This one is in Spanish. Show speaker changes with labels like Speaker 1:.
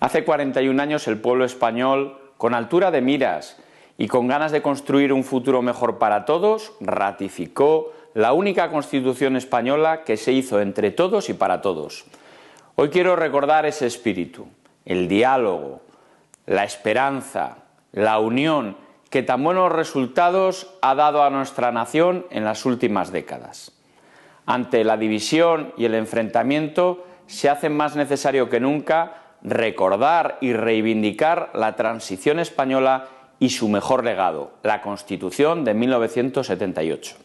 Speaker 1: Hace 41 años el pueblo español, con altura de miras y con ganas de construir un futuro mejor para todos, ratificó la única constitución española que se hizo entre todos y para todos. Hoy quiero recordar ese espíritu, el diálogo, la esperanza, la unión que tan buenos resultados ha dado a nuestra nación en las últimas décadas. Ante la división y el enfrentamiento se hace más necesario que nunca recordar y reivindicar la transición española y su mejor legado, la Constitución de 1978.